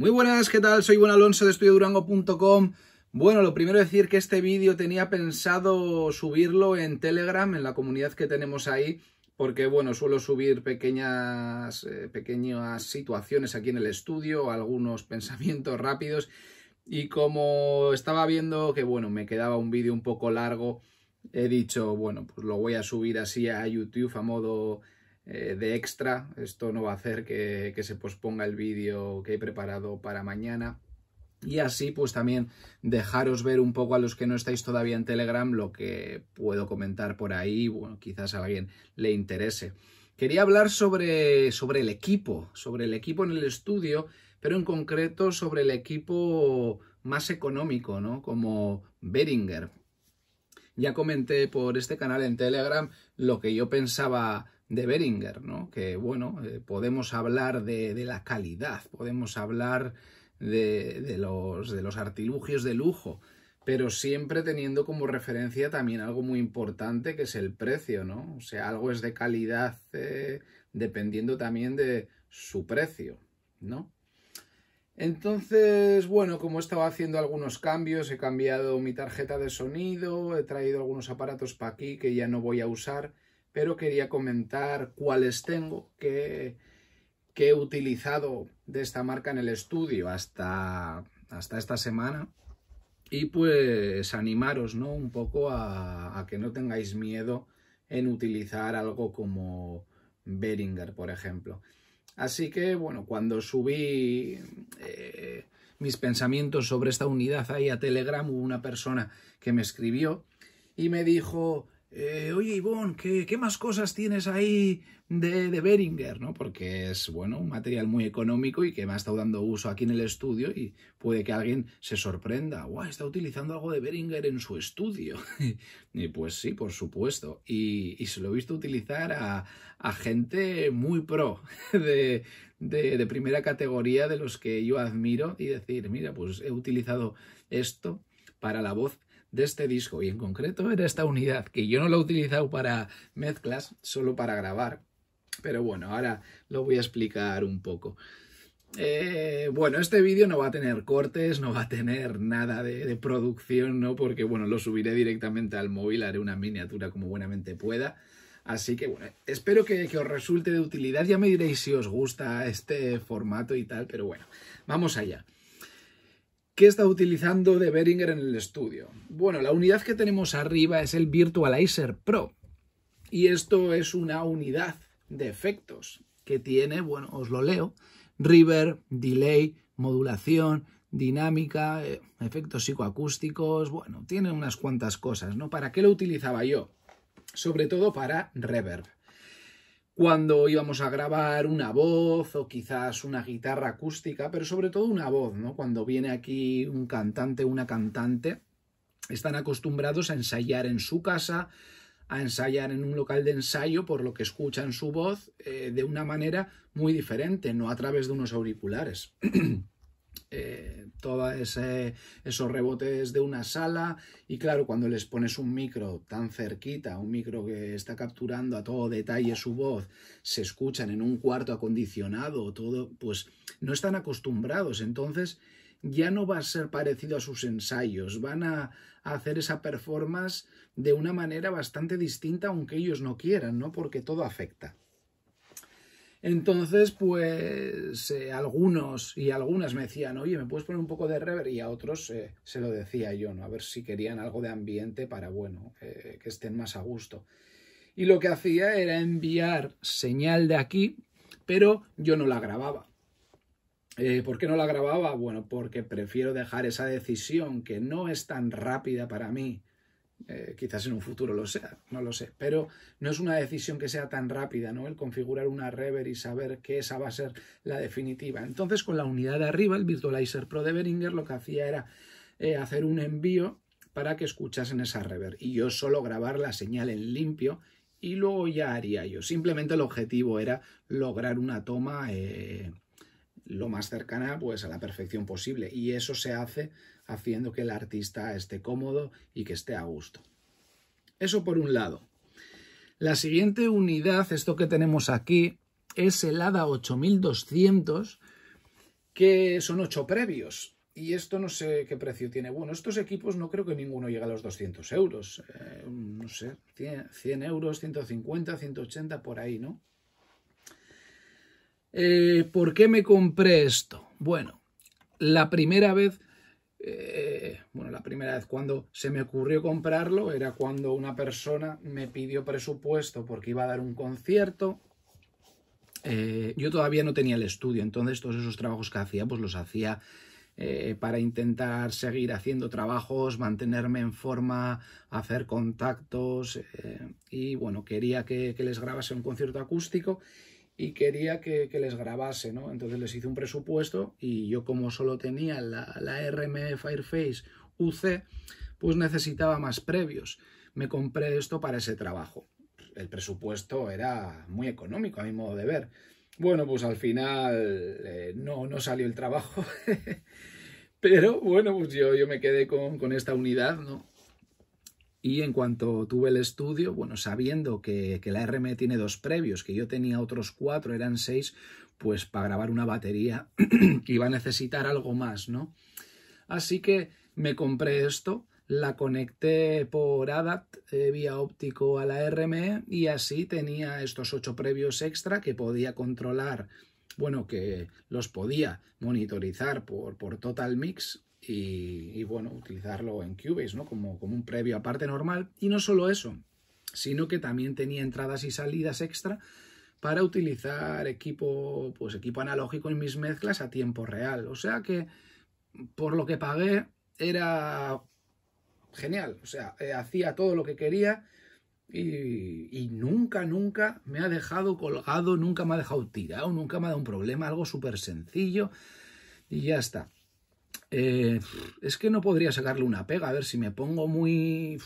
Muy buenas, ¿qué tal? Soy Juan Alonso de estudiodurango.com. Bueno, lo primero es decir que este vídeo tenía pensado subirlo en Telegram, en la comunidad que tenemos ahí, porque bueno, suelo subir pequeñas, eh, pequeñas situaciones aquí en el estudio, algunos pensamientos rápidos, y como estaba viendo que bueno, me quedaba un vídeo un poco largo, he dicho, bueno, pues lo voy a subir así a YouTube a modo eh, de extra. Esto no va a hacer que, se posponga el vídeo que he preparado para mañana. Y así pues también dejaros ver un poco a los que no estáis todavía en Telegram lo que puedo comentar por ahí, bueno, quizás a alguien le interese. Quería hablar sobre, sobre el equipo, sobre el equipo en el estudio, pero en concreto sobre el equipo más económico, ¿no? Como Behringer. Ya comenté por este canal en Telegram lo que yo pensaba de Beringer, ¿no? Que bueno, eh, podemos hablar de, la calidad, podemos hablar de, de, los, de los artilugios de lujo, pero siempre teniendo como referencia también algo muy importante que es el precio, ¿no? O sea, algo es de calidad eh, dependiendo también de su precio, ¿no? Entonces, bueno, como he estado haciendo algunos cambios, he cambiado mi tarjeta de sonido, he traído algunos aparatos para aquí que ya no voy a usar pero quería comentar cuáles tengo que, que he utilizado de esta marca en el estudio hasta, hasta esta semana y pues animaros ¿no? un poco a, que no tengáis miedo en utilizar algo como Beringer, por ejemplo. Así que, bueno, cuando subí eh, mis pensamientos sobre esta unidad ahí a Telegram, hubo una persona que me escribió y me dijo, eh, oye Ivonne, ¿qué, más cosas tienes ahí de, Beringer? Porque es bueno, un material muy económico y que me ha estado dando uso aquí en el estudio y puede que alguien se sorprenda. ¡Guau! Está utilizando algo de Beringer en su estudio. y pues sí, por supuesto. Y, se lo he visto utilizar a, gente muy pro de primera categoría de los que yo admiro y decir, mira, pues he utilizado esto para la voz de este disco y en concreto era esta unidad que yo no lo he utilizado para mezclas, solo para grabar. Pero bueno, ahora lo voy a explicar un poco. Eh, bueno, este vídeo no va a tener cortes, no va a tener nada de, producción, ¿no? Porque, bueno, lo subiré directamente al móvil, haré una miniatura como buenamente pueda. Así que, bueno, espero que, que os resulte de utilidad. Ya me diréis si os gusta este formato y tal, pero bueno, vamos allá. ¿Qué está utilizando de Behringer en el estudio? Bueno, la unidad que tenemos arriba es el Virtualizer Pro. Y esto es una unidad de efectos que tiene, bueno, os lo leo, reverb, delay, modulación, dinámica, eh, efectos psicoacústicos, bueno, tiene unas cuantas cosas, ¿no? ¿Para qué lo utilizaba yo? Sobre todo para reverb cuando íbamos a grabar una voz o quizás una guitarra acústica, pero sobre todo una voz, ¿no? Cuando viene aquí un cantante, una cantante, están acostumbrados a ensayar en su casa, a ensayar en un local de ensayo, por lo que escuchan su voz eh, de una manera muy diferente, no a través de unos auriculares. Eh, todos esos rebotes de una sala y claro, cuando les pones un micro tan cerquita, un micro que está capturando a todo detalle su voz, se escuchan en un cuarto acondicionado, todo, pues no están acostumbrados, entonces ya no va a ser parecido a sus ensayos, van a, a hacer esa performance de una manera bastante distinta aunque ellos no quieran, ¿no? Porque todo afecta. Entonces, pues eh, algunos y algunas me decían, oye, ¿me puedes poner un poco de reverb? Y a otros eh, se lo decía yo, ¿no? A ver si querían algo de ambiente para, bueno, eh, que estén más a gusto. Y lo que hacía era enviar señal de aquí, pero yo no la grababa. ¿Por qué no la grababa? Bueno, porque prefiero dejar esa decisión que no es tan rápida para mí eh, quizás en un futuro lo sea, no lo sé, pero no es una decisión que sea tan rápida, ¿no? El configurar una Rever y saber que esa va a ser la definitiva. Entonces, con la unidad de arriba, el Virtualizer Pro de beringer lo que hacía era eh, hacer un envío para que escuchasen esa Rever y yo solo grabar la señal en limpio y luego ya haría yo. Simplemente el objetivo era lograr una toma eh, lo más cercana pues a la perfección posible y eso se hace haciendo que el artista esté cómodo y que esté a gusto. Eso por un lado. La siguiente unidad, esto que tenemos aquí, es el ADA 8200, que son ocho previos. Y esto no sé qué precio tiene. Bueno, estos equipos no creo que ninguno llegue a los 200 euros. Eh, no sé, 100 euros, 150, 180, por ahí, ¿no? Eh, ¿Por qué me compré esto? Bueno, la primera vez eh, bueno, la primera vez cuando se me ocurrió comprarlo era cuando una persona me pidió presupuesto porque iba a dar un concierto. Eh, yo todavía no tenía el estudio, entonces todos esos trabajos que hacía, pues los hacía eh, para intentar seguir haciendo trabajos, mantenerme en forma, hacer contactos. y bueno, quería que les grabase un concierto acústico y quería que, les grabase, ¿no? Entonces les hice un presupuesto y yo como solo tenía la, la RM Fireface UC, pues necesitaba más previos. Me compré esto para ese trabajo. El presupuesto era muy económico a mi modo de ver. Bueno, pues al final eh, no, no salió el trabajo. Pero bueno, pues yo, yo me quedé con esta unidad, ¿no? Y en cuanto tuve el estudio, bueno, sabiendo que, la RM tiene dos previos, que yo tenía otros cuatro, eran seis, pues para grabar una batería iba a necesitar algo más, ¿no? Así que me compré esto, la conecté por ADAT eh, vía óptico a la RM y así tenía estos ocho previos extra que podía controlar, bueno, que los podía monitorizar por, por Total Mix y, bueno, utilizarlo en Cubase, ¿no? Como, un previo aparte normal. Y no solo eso, sino que también tenía entradas y salidas extra para utilizar equipo, pues equipo analógico en mis mezclas a tiempo real. O sea que por lo que pagué era genial. O sea, eh, hacía todo lo que quería y, y, nunca, nunca me ha dejado colgado, nunca me ha dejado tirado, nunca me ha dado un problema, algo súper sencillo y ya está. Eh, es que no podría sacarle una pega. A ver, si me pongo muy.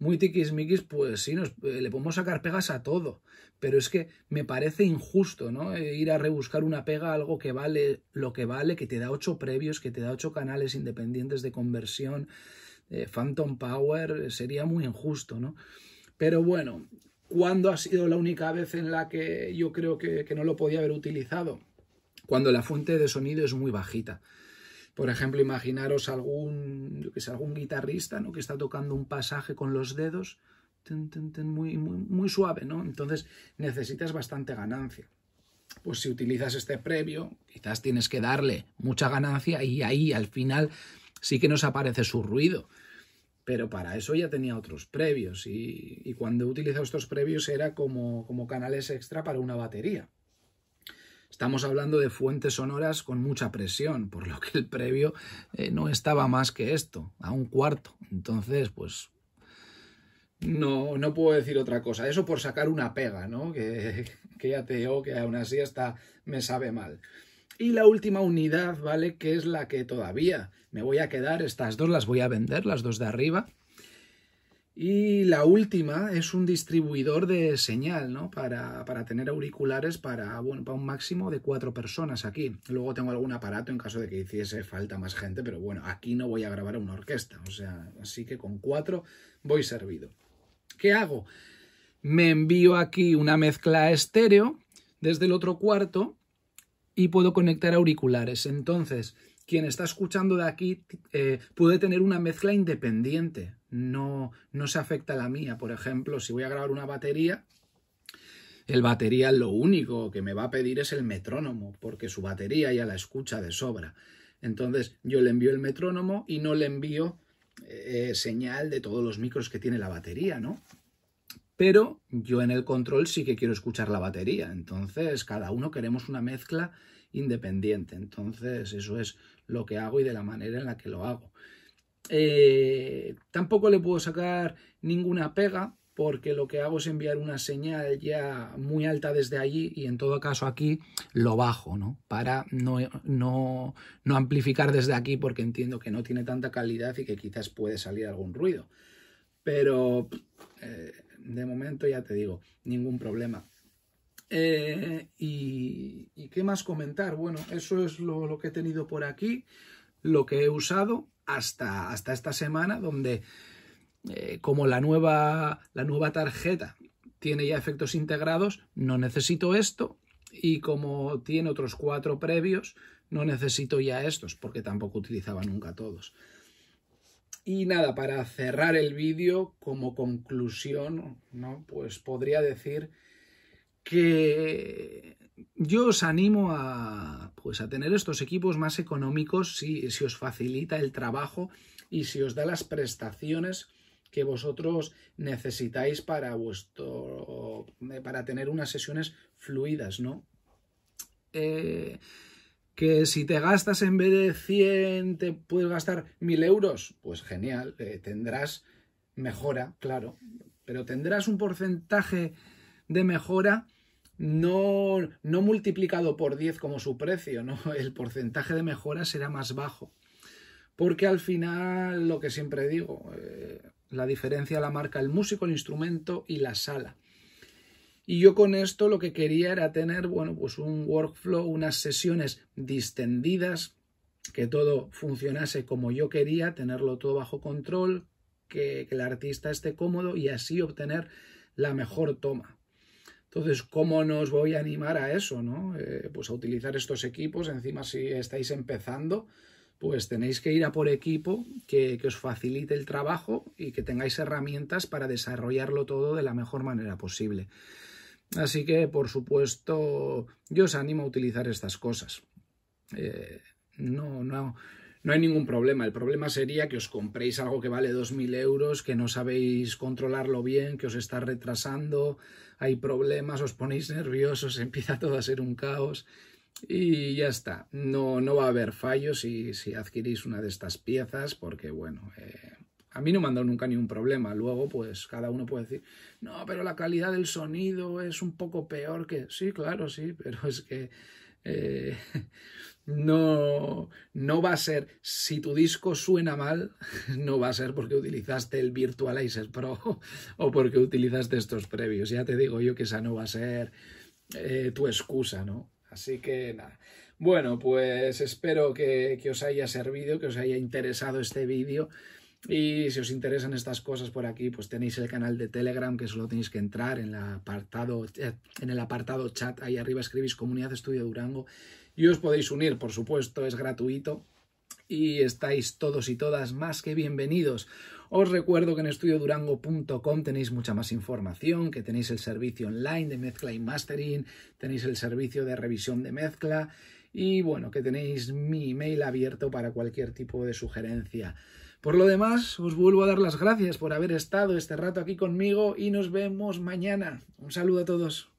Muy tiquismiquis, pues sí, eh, le podemos sacar pegas a todo. Pero es que me parece injusto, ¿no? Eh, ir a rebuscar una pega, algo que vale lo que vale, que te da ocho previos, que te da ocho canales independientes de conversión, Phantom Power, sería muy injusto, ¿no? Pero bueno, ¿cuándo ha sido la única vez en la que yo creo que no lo podía haber utilizado? Cuando la fuente de sonido es muy bajita. Por ejemplo, imaginaros algún, que algún guitarrista ¿no? que está tocando un pasaje con los dedos muy, muy, muy suave, ¿no? Entonces necesitas bastante ganancia. Pues si utilizas este previo, quizás tienes que darle mucha ganancia y ahí al final sí que nos aparece su ruido. Pero para eso ya tenía otros previos y, cuando he utilizado estos previos era como, como canales extra para una batería. Estamos hablando de fuentes sonoras con mucha presión, por lo que el previo eh, no estaba más que esto, a un cuarto. Entonces, pues no, no puedo decir otra cosa. Eso por sacar una pega, ¿no? Que, que ya te digo que aún así hasta me sabe mal. Y la última unidad, ¿vale? Que es la que todavía me voy a quedar. Estas dos las voy a vender, las dos de arriba. Y la última es un distribuidor de señal, ¿no? Para, tener auriculares para, para un máximo de cuatro personas aquí. Luego tengo algún aparato en caso de que hiciese falta más gente, pero bueno, aquí no voy a grabar una orquesta. O sea, así que con cuatro voy servido. ¿Qué hago? Me envío aquí una mezcla estéreo desde el otro cuarto y puedo conectar auriculares. Entonces, quien está escuchando de aquí eh, puede tener una mezcla independiente. No, no se afecta la mía. Por ejemplo, si voy a grabar una batería, el batería lo único que me va a pedir es el metrónomo, porque su batería ya la escucha de sobra. Entonces yo le envío el metrónomo y no le envío eh, señal de todos los micros que tiene la batería, ¿no? Pero yo en el control sí que quiero escuchar la batería. Entonces cada uno queremos una mezcla independiente. Entonces eso es lo que hago y de la manera en la que lo hago. Eh, tampoco le puedo sacar ninguna pega porque lo que hago es enviar una señal ya muy alta desde allí y en todo caso aquí lo bajo, ¿no? Para no, no, amplificar desde aquí porque entiendo que no tiene tanta calidad y que quizás puede salir algún ruido. Pero eh, de momento ya te digo, ningún problema. Eh, y, ¿Qué más comentar? Bueno, eso es lo, que he tenido por aquí, lo que he usado hasta, hasta esta semana, donde eh, como la nueva, la nueva tarjeta tiene ya efectos integrados, no necesito esto, y como tiene otros cuatro previos, no necesito ya estos, porque tampoco utilizaba nunca todos. Y nada, para cerrar el vídeo, como conclusión, ¿no? Pues podría decir que yo os animo pues, a, tener estos equipos más económicos si, os facilita el trabajo y si os da las prestaciones que vosotros necesitáis para vuestro eh, para tener unas sesiones fluidas, ¿no? Eh, que si te gastas en vez de 100 te puedes gastar 1000 euros, pues genial, eh, tendrás mejora, claro, pero tendrás un porcentaje de mejora no, no multiplicado por 10 como su precio, el porcentaje de mejoras será más bajo. Porque al final, lo que siempre digo, eh, la diferencia la marca el músico, el instrumento y la sala. Y yo con esto lo que quería era tener, bueno, pues un workflow, unas sesiones distendidas, que todo funcionase como yo quería, tenerlo todo bajo control, que el artista esté cómodo y así obtener la mejor toma. Entonces, ¿cómo nos voy a animar a eso? ¿no? Eh, pues a utilizar estos equipos, encima si estáis empezando, pues tenéis que ir a por equipo que, os facilite el trabajo y que tengáis herramientas para desarrollarlo todo de la mejor manera posible. Así que, por supuesto, yo os animo a utilizar estas cosas. Eh, no, no, no hay ningún problema. El problema sería que os compréis algo que vale 2.000 euros, que no sabéis controlarlo bien, que os está retrasando, hay problemas, os ponéis nerviosos, empieza todo a ser un caos y ya está. No, no va a haber fallos si, si adquirís una de estas piezas porque, bueno, eh, a mí no me han dado nunca ningún problema. Luego, pues cada uno puede decir, no, pero la calidad del sonido es un poco peor que... Sí, claro, sí, pero es que... Eh, No, no va a ser, si tu disco suena mal, no va a ser porque utilizaste el Virtualizer Pro o porque utilizaste estos previos. Ya te digo yo que esa no va a ser eh, tu excusa, ¿no? Así que nada. Bueno, pues espero que, os haya servido, que os haya interesado este vídeo. Y si os interesan estas cosas por aquí, pues tenéis el canal de Telegram, que solo tenéis que entrar en el apartado, eh, en el apartado chat. Ahí arriba escribís Comunidad Estudio Durango y os podéis unir, por supuesto, es gratuito y estáis todos y todas más que bienvenidos. Os recuerdo que en estudiodurango.com tenéis mucha más información, que tenéis el servicio online de mezcla y mastering, tenéis el servicio de revisión de mezcla y bueno, que tenéis mi email abierto para cualquier tipo de sugerencia. Por lo demás, os vuelvo a dar las gracias por haber estado este rato aquí conmigo y nos vemos mañana. Un saludo a todos.